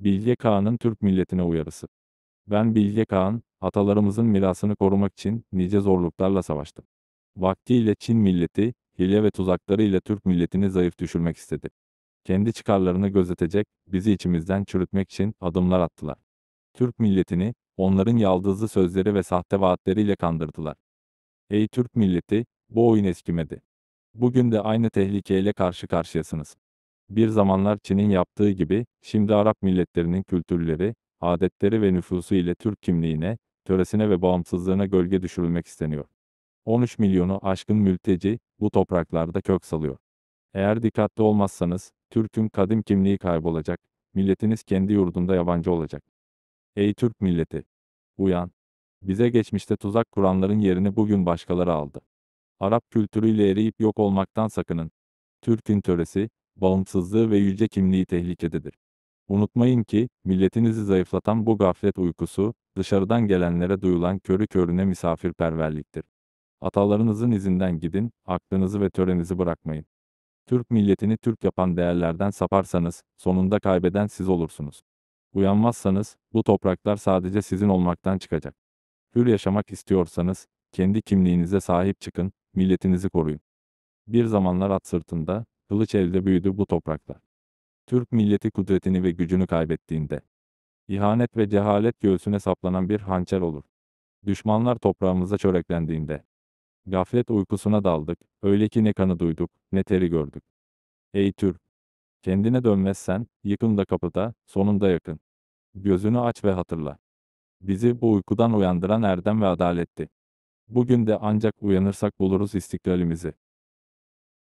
Bilge Kağan'ın Türk milletine uyarısı. Ben Bilge Kağan, atalarımızın mirasını korumak için nice zorluklarla savaştım. Vaktiyle Çin milleti, hile ve tuzakları ile Türk milletini zayıf düşürmek istedi. Kendi çıkarlarını gözetecek, bizi içimizden çürütmek için adımlar attılar. Türk milletini, onların yaldızlı sözleri ve sahte vaatleriyle kandırdılar. Ey Türk milleti, bu oyun eskimedi. Bugün de aynı tehlikeyle karşı karşıyasınız. Bir zamanlar Çin'in yaptığı gibi, şimdi Arap milletlerinin kültürleri, adetleri ve nüfusu ile Türk kimliğine, töresine ve bağımsızlığına gölge düşürülmek isteniyor. 13 milyonu aşkın mülteci, bu topraklarda kök salıyor. Eğer dikkatli olmazsanız, Türk'ün kadim kimliği kaybolacak, milletiniz kendi yurdunda yabancı olacak. Ey Türk milleti! Uyan! Bize geçmişte tuzak kuranların yerini bugün başkaları aldı. Arap kültürüyle eriyip yok olmaktan sakının. Türk'ün töresi, bağımsızlığı ve yüce kimliği tehlikededir. Unutmayın ki, milletinizi zayıflatan bu gaflet uykusu, dışarıdan gelenlere duyulan körü körüne misafirperverliktir. Atalarınızın izinden gidin, aklınızı ve törenizi bırakmayın. Türk milletini Türk yapan değerlerden saparsanız, sonunda kaybeden siz olursunuz. Uyanmazsanız, bu topraklar sadece sizin olmaktan çıkacak. Hür yaşamak istiyorsanız, kendi kimliğinize sahip çıkın, milletinizi koruyun. Bir zamanlar at sırtında, Kılıç elde büyüdü bu topraklar. Türk milleti kudretini ve gücünü kaybettiğinde, ihanet ve cehalet göğsüne saplanan bir hançer olur. Düşmanlar toprağımıza çöreklendiğinde, gaflet uykusuna daldık, öyle ki ne kanı duyduk, ne teri gördük. Ey Türk! Kendine dönmezsen, yıkın da kapıda, sonunda yakın. Gözünü aç ve hatırla. Bizi bu uykudan uyandıran erdem ve adaletti. Bugün de ancak uyanırsak buluruz istiklalimizi.